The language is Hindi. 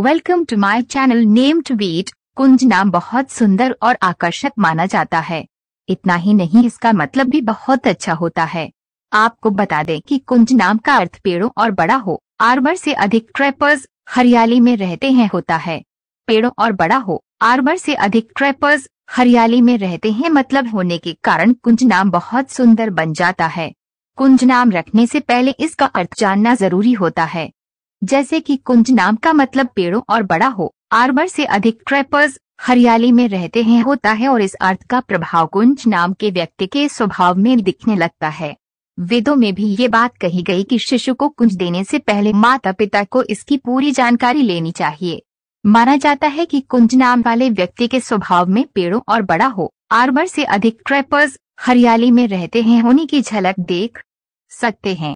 welcome to my channel name टू बीट कुंज नाम बहुत सुंदर और आकर्षक माना जाता है इतना ही नहीं इसका मतलब भी बहुत अच्छा होता है आपको बता दें कि कुंज नाम का अर्थ पेड़ों और बड़ा हो आर्बर से अधिक ट्रेपर्स हरियाली में रहते हैं होता है पेड़ों और बड़ा हो आर्बर से अधिक ट्रेपर्स हरियाली में रहते हैं मतलब होने के कारण कुंज नाम बहुत सुंदर बन जाता है कुंज नाम रखने से पहले इसका अर्थ जानना जरूरी होता है जैसे कि कुंज नाम का मतलब पेड़ों और बड़ा हो आर्बर से अधिक ट्रेपर्स हरियाली में रहते हैं होता है और इस अर्थ का प्रभाव कुंज नाम के व्यक्ति के स्वभाव में दिखने लगता है वेदों में भी ये बात कही गई कि शिशु को कुंज देने से पहले माता पिता को इसकी पूरी जानकारी लेनी चाहिए माना जाता है कि कुंज नाम वाले व्यक्ति के स्वभाव में पेड़ों और बड़ा हो आर्बर से अधिक ट्रेपर्स हरियाली में रहते हैं होने की झलक देख सकते हैं